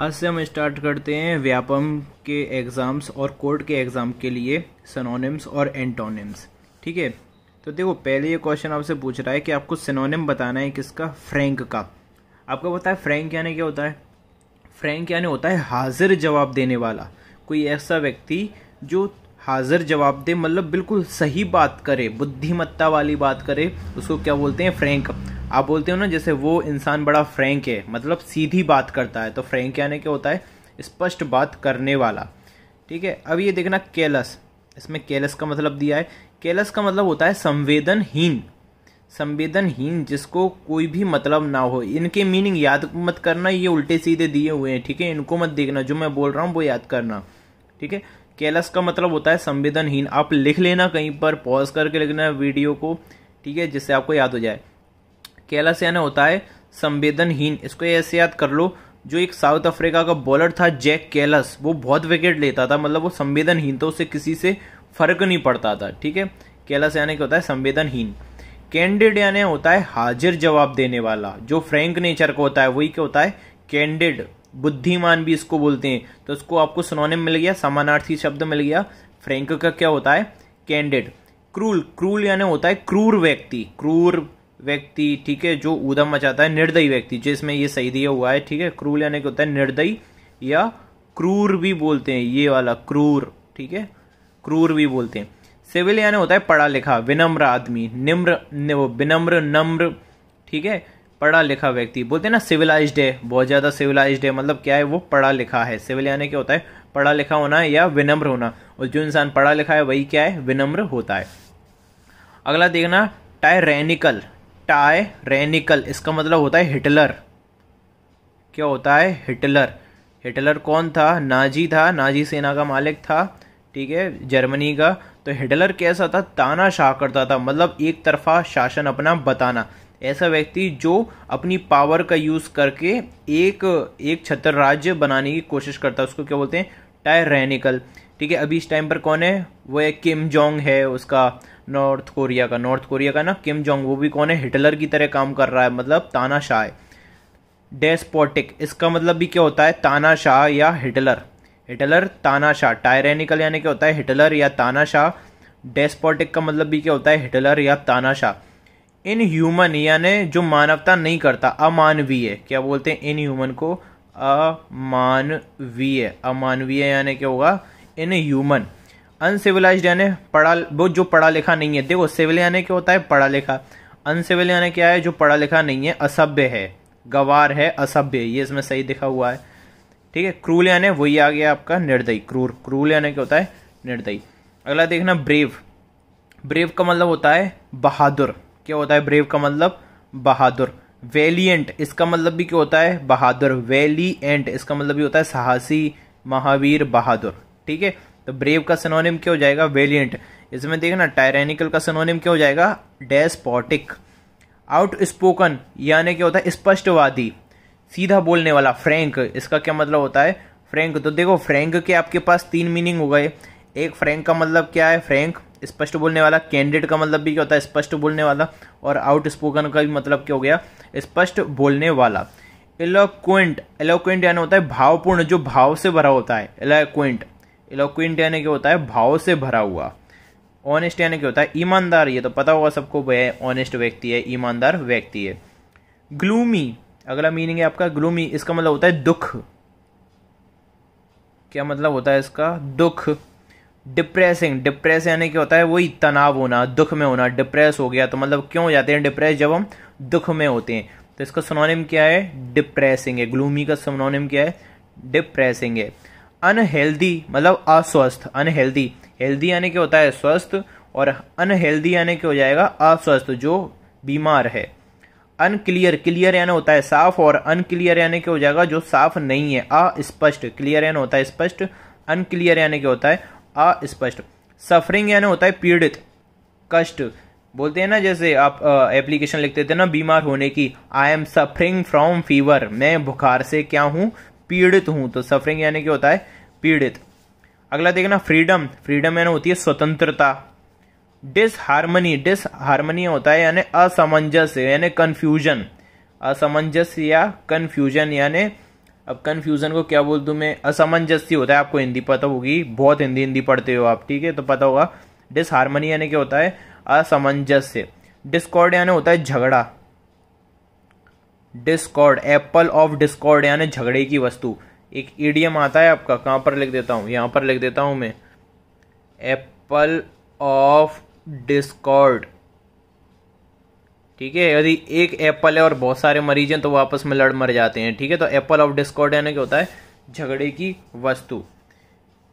आज से हम स्टार्ट करते हैं व्यापम के एग्ज़ाम्स और कोर्ट के एग्ज़ाम के लिए सनोनिम्स और एंटोनिम्स ठीक है तो देखो पहले ये क्वेश्चन आपसे पूछ रहा है कि आपको सिनोनिम बताना है किसका फ्रैंक का आपको पता है फ्रैंक यानी क्या होता है फ्रैंक यानी होता है हाजिर जवाब देने वाला कोई ऐसा व्यक्ति जो हाजिर जवाब दे मतलब बिल्कुल सही बात करे बुद्धिमत्ता वाली बात करे उसको क्या बोलते हैं फ्रैंक आप बोलते हो ना जैसे वो इंसान बड़ा फ्रेंक है मतलब सीधी बात करता है तो फ्रेंक यानी क्या होता है स्पष्ट बात करने वाला ठीक है अब ये देखना केलस इसमें केलस का मतलब दिया है केलस का मतलब होता है संवेदनहीन संवेदनहीन जिसको कोई भी मतलब ना हो इनके मीनिंग याद मत करना ये उल्टे सीधे दिए हुए हैं ठीक है इनको मत देखना जो मैं बोल रहा हूँ वो याद करना ठीक है केलस का मतलब होता है संवेदनहीन आप लिख लेना कहीं पर पॉज करके लिखना वीडियो को ठीक है जिससे आपको याद हो जाए यानी होता है संवेदनहीन इसको ऐसे याद कर लो जो एक साउथ अफ्रीका का बॉलर था जैक कैलस वो बहुत विकेट लेता था मतलब वो संवेदनहीन था उससे किसी से फर्क नहीं पड़ता था ठीक है कैलस यानी क्या होता है संवेदनहीन कैंडिड यानी होता है हाजिर जवाब देने वाला जो फ्रैंक नेचर का होता है वही क्या होता है कैंडिड बुद्धिमान भी इसको बोलते हैं तो इसको आपको में मिल गया समानार्थी शब्द मिल गया फ्रैंक का क्या होता है कैंडिड क्रूल क्रूल यानी होता है क्रूर व्यक्ति क्रूर व्यक्ति ठीक है जो उदम मचाता है निर्दयी व्यक्ति जिसमें ये सही दिया हुआ है ठीक है क्रूर यानी क्या होता है निर्दयी या क्रूर भी बोलते हैं ये वाला क्रूर ठीक है क्रूर भी बोलते हैं सिविल यानी होता है पढ़ा लिखा विनम्र आदमी निम्र विनम्र नम्र ठीक है पढ़ा लिखा व्यक्ति बोलते हैं ना सिविलाइज्ड है बहुत ज़्यादा सिविलाइज्ड है मतलब क्या है वो पढ़ा लिखा है सिविल यानी क्या होता है पढ़ा लिखा होना या विनम्र होना और जो इंसान पढ़ा लिखा है वही क्या है विनम्र होता है अगला देखना टायरेनिकल टायरेनिकल इसका मतलब होता है हिटलर क्या होता है हिटलर हिटलर कौन था नाजी था नाजी सेना का मालिक था ठीक है जर्मनी का तो हिटलर कैसा था ताना शाह करता था मतलब एक तरफा शासन अपना बताना ऐसा व्यक्ति जो अपनी पावर का यूज़ करके एक एक छत्र राज्य बनाने की कोशिश करता है उसको क्या बोलते हैं टायरेनिकल ठीक है अभी इस टाइम पर कौन है वो है किम जोंग है उसका नॉर्थ कोरिया का नॉर्थ कोरिया का ना किम जोंग वो भी कौन है हिटलर की तरह काम कर रहा है मतलब तानाशाह डेस्पोटिक इसका मतलब भी क्या होता है तानाशाह या हिटलर हिटलर तानाशाह टायरेनिकल यानी क्या होता है हिटलर या तानाशाह डेस्पोटिक का मतलब भी क्या होता है हिटलर या तानाशाह इन ह्यूमन यानी जो मानवता नहीं करता अमानवीय क्या बोलते हैं इन ह्यूमन को अमानवीय अमानवीय यानी क्या होगा इन ह्यूमन अनसिविलाइज यानी पढ़ा वो जो पढ़ा लिखा नहीं है देखो सिविल यानी क्या होता है पढ़ा लिखा अनसिविल यानी क्या है जो पढ़ा लिखा नहीं है असभ्य है गवार है असभ्य ये इसमें सही दिखा हुआ है ठीक है क्रूल यानी वही आ गया आपका निर्दयी क्रूर क्रूल यानी क्या होता है निर्दयी अगला देखना ब्रेव ब्रेव का मतलब होता है बहादुर क्या होता है ब्रेव का मतलब बहादुर वेलियंट इसका मतलब भी क्या होता है बहादुर वेलियंट इसका मतलब भी होता है साहसी महावीर बहादुर ठीक है तो ब्रेव का सनोनिम क्या हो जाएगा वेलियंट इसमें देखे ना टायरेनिकल का सनोनिम क्या हो जाएगा डेस्पोटिक आउट स्पोकन यानी क्या होता है स्पष्टवादी सीधा बोलने वाला फ्रेंक इसका क्या मतलब होता है फ्रेंक तो देखो फ्रेंक के आपके पास तीन मीनिंग हो गए एक फ्रेंक का मतलब क्या है फ्रेंक स्पष्ट बोलने वाला कैंडिडेट का मतलब भी क्या होता है स्पष्ट बोलने वाला और आउट स्पोकन का भी मतलब क्या हो गया स्पष्ट बोलने वाला एलोक्वेंट एलोक्वेंट यानी होता है भावपूर्ण जो भाव से भरा होता है एलोक्वेंट इलोक्विंट यानी क्या होता है भाव से भरा हुआ ऑनेस्ट यानी क्या होता है ईमानदार ये तो पता होगा सबको वह ऑनेस्ट व्यक्ति है ईमानदार व्यक्ति है ग्लूमी अगला मीनिंग है आपका ग्लूमी इसका मतलब होता है दुख क्या मतलब होता है इसका दुख डिप्रेसिंग डिप्रेस यानी क्या होता है वही तनाव होना दुख में होना डिप्रेस हो गया तो मतलब क्यों हो जाते हैं डिप्रेस जब हम दुख में होते हैं तो इसका सोनोनिम क्या है डिप्रेसिंग है ग्लूमी का सोनोनिम क्या है डिप्रेसिंग है अनहेल्दी मतलब अस्वस्थ अनहेल्दी हेल्दी यानी क्या होता है स्वस्थ और अनहेल्दी यानी क्या हो जाएगा अस्वस्थ जो बीमार है अनक्लियर क्लियर यानी होता है साफ और अनक्लियर यानी क्या हो जाएगा जो साफ नहीं है अस्पष्ट क्लियर यानी होता है स्पष्ट अनक्लियर यानी क्या होता है अस्पष्ट सफरिंग यानी होता है पीड़ित कष्ट बोलते हैं ना जैसे आप एप्लीकेशन लिखते थे ना बीमार होने की I am suffering from fever मैं बुखार से क्या हूं पीड़ित हूं तो सफरिंग यानी क्या होता है पीड़ित अगला देखना फ्रीडम फ्रीडम यानी होती है स्वतंत्रता डिसहारमनी डिसहारमनी होता है यानी असमंजस यानी कन्फ्यूजन असमंजस या कन्फ्यूजन यानी अब कन्फ्यूजन को क्या बोल दू मैं असमंजस्य होता है आपको हिंदी पता होगी बहुत हिंदी हिंदी पढ़ते हो आप ठीक है तो पता होगा डिसहारमनी यानी क्या होता है असमंजस्य डिस्कॉर्ड यानी होता है झगड़ा डिस्कॉर्ड एप्पल ऑफ डिस्कॉर्ड यानी झगड़े की वस्तु एक ईडीएम आता है आपका कहां पर लिख देता हूं यहां पर लिख देता हूं मैं एप्पल ऑफ डिस्कॉर्ड ठीक है यदि एक एप्पल है और बहुत सारे मरीज हैं तो वो आपस में लड़ मर जाते हैं ठीक है तो एप्पल ऑफ डिस्कॉर्ड यानी क्या होता है झगड़े की वस्तु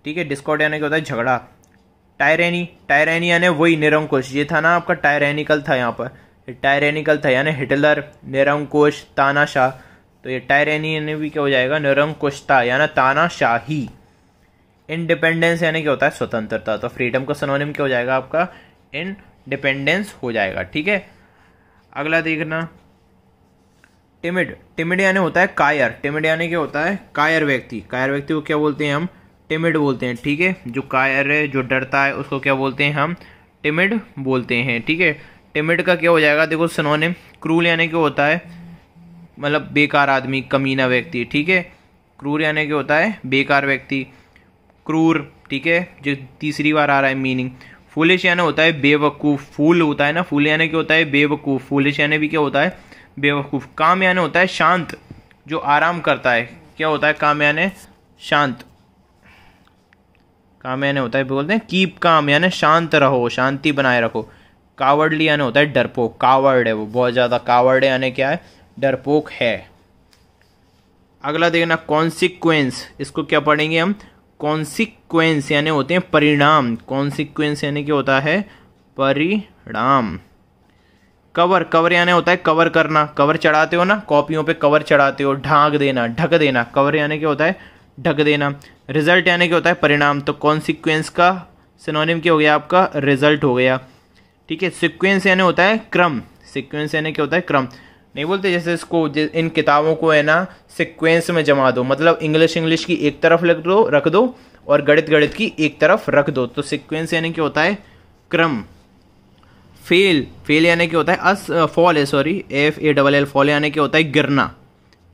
ठीक है डिस्कॉर्ड यानी क्या होता है झगड़ा टायरेनी टायरेनी यानी वही निरंकुश ये था ना आपका टायरेनिकल था यहाँ पर टायरेनिकल था यानी हिटलर निरंकुश तानाशाह तो ये टायरेनी यानी भी क्या हो जाएगा निरंकुशता यानी तानाशाही इंडिपेंडेंस यानी क्या होता है स्वतंत्रता तो फ्रीडम का सनोनिम क्या हो जाएगा आपका इनडिपेंडेंस हो जाएगा ठीक है अगला देखना टिमिड टिमिड यानी होता है कायर टिमिड यानी क्या होता है कायर व्यक्ति कायर व्यक्ति को क्या बोलते हैं हम टिमिड बोलते हैं ठीक है जो कायर है जो डरता है उसको क्या बोलते हैं हम टिमिड बोलते हैं ठीक है टिमिट का क्या हो जाएगा देखो सिनोनिम क्रूल यानी क्या होता है मतलब बेकार आदमी कमीना व्यक्ति ठीक है क्रूर यानी क्या होता है बेकार व्यक्ति क्रूर ठीक है जो तीसरी बार आ रहा है मीनिंग फूलिश यानी होता है बेवकूफ़ फूल होता है ना फूल यानी क्या होता है बेवकूफ़ फूलिश यानी भी क्या होता है बेवकूफ़ काम यानी होता है शांत जो आराम करता है क्या होता है काम यानी शांत काम यानी होता है बोलते हैं कीप काम यानी शांत रहो शांति बनाए रखो कावड़ली यानी होता है डरपोक कावर्ड है वो बहुत ज़्यादा कावर्ड है यानी क्या है डरपोक है अगला देखना कॉन्सिक्वेंस इसको क्या पढ़ेंगे हम कॉन्सिक्वेंस यानी होते हैं परिणाम कॉन्सिक्वेंस यानी क्या होता है परिणाम कवर कवर यानी होता है कवर करना कवर चढ़ाते हो ना कॉपियों पे कवर चढ़ाते हो ढांक देना ढक देना कवर यानी क्या होता है ढक देना रिजल्ट यानी क्या होता है परिणाम तो कॉन्सिक्वेंस का सिनोनिम क्या हो गया आपका रिजल्ट हो गया ठीक है सिक्वेंस यानी होता है क्रम सिक्वेंस यानी क्या होता है क्रम नहीं बोलते जैसे इसको इन किताबों को है ना सिक्वेंस में जमा दो मतलब इंग्लिश इंग्लिश की एक तरफ रख दो रख दो और गणित गणित की एक तरफ रख दो तो सिक्वेंस यानी क्या होता है क्रम फेल फेल यानी क्या होता है अस फॉल है sorry F A double L fall यानी क्या होता है गिरना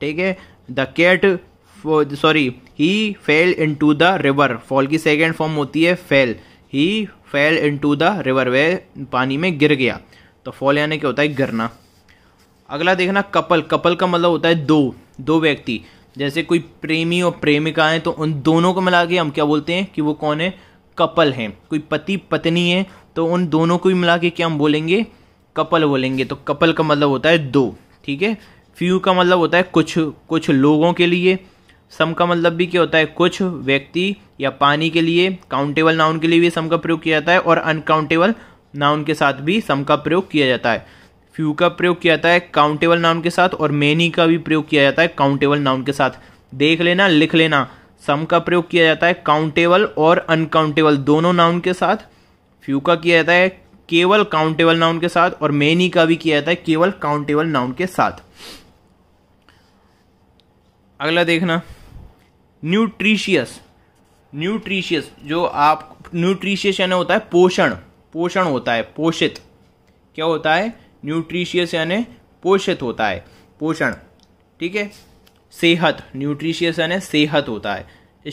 ठीक है the cat sorry he fell into the river fall की सेकेंड फॉर्म होती है fell he fell into the river वे पानी में गिर गया तो फॉल यानी क्या होता है गिरना अगला देखना कपल कपल का मतलब होता है दो दो व्यक्ति जैसे कोई प्रेमी और प्रेमिका है तो उन दोनों को मिला के हम क्या बोलते हैं कि वो कौन है कपल हैं कोई पति पत्नी है तो उन दोनों को भी मिला के क्या हम बोलेंगे कपल बोलेंगे तो कपल का मतलब होता है दो ठीक है फ्यू का मतलब होता है कुछ कुछ लोगों के लिए सम का मतलब भी क्या होता है कुछ व्यक्ति या पानी के लिए काउंटेबल नाउन के लिए भी सम का प्रयोग किया जाता है और अनकाउंटेबल नाउन के साथ भी सम का प्रयोग किया जाता है फ्यू का प्रयोग किया जाता है काउंटेबल नाउन के साथ और मेनी का भी प्रयोग किया जाता है काउंटेबल नाउन के साथ देख लेना लिख लेना सम का प्रयोग किया जाता है काउंटेबल और अनकाउंटेबल दोनों नाउन के साथ फ्यू का किया जाता है केवल काउंटेबल नाउन के साथ और मेनी का भी किया जाता है केवल काउंटेबल नाउन के साथ अगला देखना न्यूट्रिशियस न्यूट्रिशियस जो आप न्यूट्रिशियस यानी होता है पोषण पोषण होता है पोषित क्या होता है न्यूट्रिशियस यानी पोषित होता है पोषण ठीक है सेहत न्यूट्रिशियस यानी सेहत होता है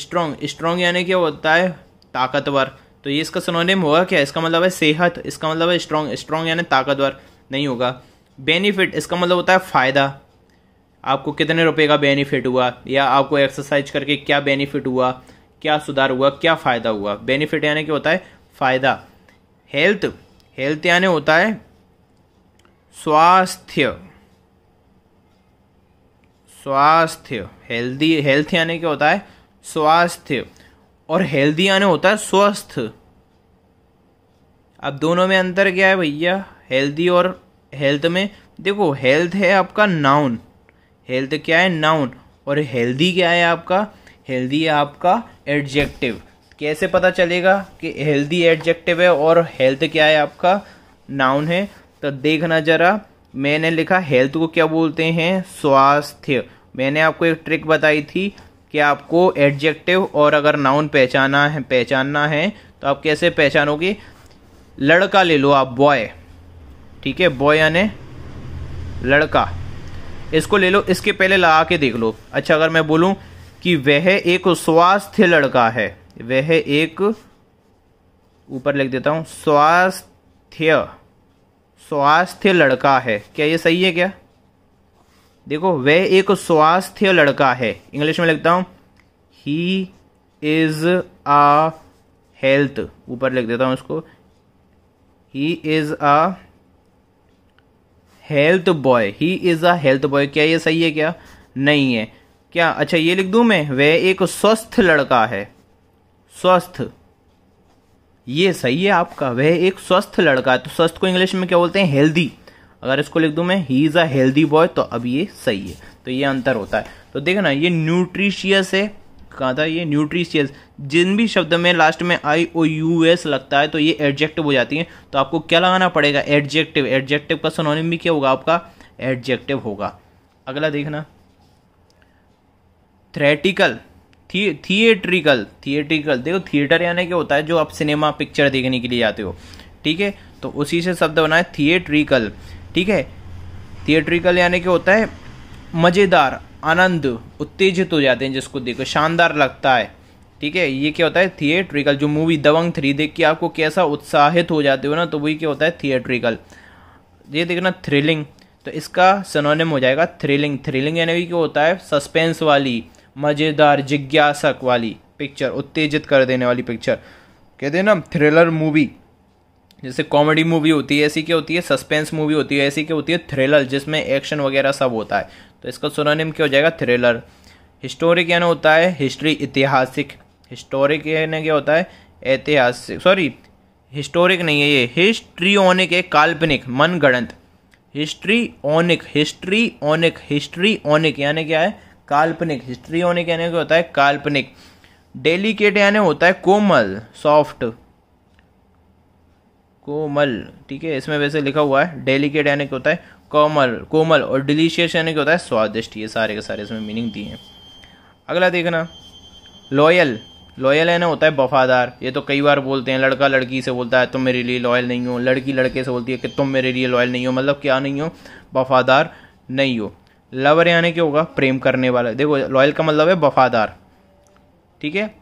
स्ट्रॉन्ग स्ट्रॉन्ग यानी क्या होता है ताकतवर तो ये इसका सनोनेम होगा क्या इसका मतलब है सेहत इसका मतलब है स्ट्रॉन्ग स्ट्रॉन्ग यानी ताकतवर नहीं होगा बेनिफिट इसका मतलब होता है फ़ायदा आपको कितने रुपए का बेनिफिट हुआ या आपको एक्सरसाइज करके क्या बेनिफिट हुआ क्या सुधार हुआ क्या फ़ायदा हुआ बेनिफिट यानी क्या होता है फ़ायदा हेल्थ हेल्थ यानी होता है स्वास्थ्य स्वास्थ्य हेल्दी हेल्थ यानी क्या होता है स्वास्थ्य और हेल्दी यानी होता है स्वस्थ अब दोनों में अंतर क्या है भैया हेल्दी और हेल्थ में देखो हेल्थ है आपका नाउन हेल्थ क्या है नाउन और हेल्दी क्या है आपका हेल्दी है आपका एडजेक्टिव कैसे पता चलेगा कि हेल्दी एडजेक्टिव है और हेल्थ क्या है आपका नाउन है तो देखना ज़रा मैंने लिखा हेल्थ को क्या बोलते हैं स्वास्थ्य मैंने आपको एक ट्रिक बताई थी कि आपको एडजेक्टिव और अगर नाउन पहचाना है पहचानना है तो आप कैसे पहचानोगे लड़का ले लो आप बॉय ठीक है बॉय यानी लड़का इसको ले लो इसके पहले लगा के देख लो अच्छा अगर मैं बोलूं कि वह एक स्वास्थ्य लड़का है वह एक ऊपर लिख देता हूं स्वास्थ्य स्वास्थ्य लड़का है क्या ये सही है क्या देखो वह एक स्वास्थ्य लड़का है इंग्लिश में लिखता हूं ही इज आ हेल्थ ऊपर लिख देता हूं इसको he is a health boy he is a health boy क्या ये सही है क्या नहीं है क्या अच्छा ये लिख दू मैं वह एक स्वस्थ लड़का है स्वस्थ ये सही है आपका वह एक स्वस्थ लड़का है तो स्वस्थ को इंग्लिश में क्या बोलते हैं हेल्दी अगर इसको लिख दू मैं he is a healthy boy तो अब ये सही है तो ये अंतर होता है तो देखना ना ये न्यूट्रिशियस है कहा था ये न्यूट्रीशियस जिन भी शब्द में लास्ट में आई ओ यू एस लगता है तो ये एडजेक्टिव हो जाती है तो आपको क्या लगाना पड़ेगा एडजेक्टिव एडजेक्टिव का सोनोनिम भी क्या होगा आपका एडजेक्टिव होगा अगला देखना थ्रेटिकल थिएट्रिकल थिएट्रिकल देखो थिएटर यानी क्या होता है जो आप सिनेमा पिक्चर देखने के लिए जाते हो ठीक है तो उसी से शब्द बना है थिएट्रिकल ठीक है थिएट्रिकल यानी क्या होता है मज़ेदार आनंद उत्तेजित हो जाते हैं जिसको देखो शानदार लगता है ठीक है ये क्या होता है थिएट्रिकल जो मूवी दबंग थ्री देख के आपको कैसा उत्साहित हो जाते हो ना तो वही क्या होता है थिएट्रिकल ये देखना थ्रिलिंग तो इसका सनोनिम हो जाएगा थ्रिलिंग थ्रिलिंग यानी कि होता है सस्पेंस वाली मज़ेदार जिज्ञासक वाली पिक्चर उत्तेजित कर देने वाली पिक्चर कहते हैं ना थ्रिलर मूवी जैसे कॉमेडी मूवी होती है ऐसी क्या होती है सस्पेंस मूवी होती है ऐसी क्या होती है थ्रिलर जिसमें एक्शन वगैरह सब होता है तो इसका सोनोनिम क्या हो जाएगा थ्रिलर हिस्टोरिक यानी होता है हिस्ट्री ऐतिहासिक हिस्टोरिक यानी क्या होता है ऐतिहासिक सॉरी हिस्टोरिक नहीं है ये हिस्ट्री ऑनिक एक काल्पनिक मन मनगढ़ंत histrionic histrionic histrionic यानी क्या है काल्पनिक हिस्ट्री ऑनिक यानी क्या होता है काल्पनिक डेलीकेट यानी होता है कोमल सॉफ्ट कोमल ठीक है इसमें वैसे लिखा हुआ है डेलीकेट यानी क्या होता है कोमल कोमल और डिलीशियस यानी कि होता है स्वादिष्ट ये सारे के सारे इसमें मीनिंग दिए हैं अगला देखना लॉयल लॉयल है ना होता है वफादार ये तो कई बार बोलते हैं लड़का लड़की से बोलता है तुम मेरे लिए लॉयल नहीं हो लड़की लड़के से बोलती है कि तुम मेरे लिए लॉयल नहीं हो मतलब क्या नहीं हो वफादार नहीं हो लवर यानी क्या होगा प्रेम करने वाला देखो लॉयल का मतलब है वफादार ठीक है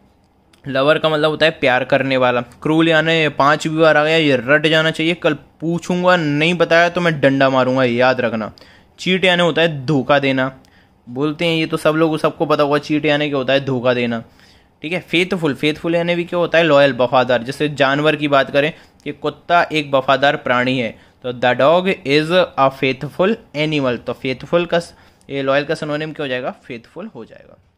लवर का मतलब होता है प्यार करने वाला क्रूल यानी पाँच भी बार आ गया ये रट जाना चाहिए कल पूछूंगा नहीं बताया तो मैं डंडा मारूंगा याद रखना चीट यानी होता है धोखा देना बोलते हैं ये तो सब लोग सबको पता होगा चीट यानी क्या होता है धोखा देना ठीक है फेथफुल फेथफुल यानी भी क्या होता है लॉयल वफादार जैसे जानवर की बात करें कि कुत्ता एक वफादार प्राणी है तो the dog is a faithful animal तो फेथफुल का ये लॉयल का सनोनिम क्या हो जाएगा फेथफुल हो जाएगा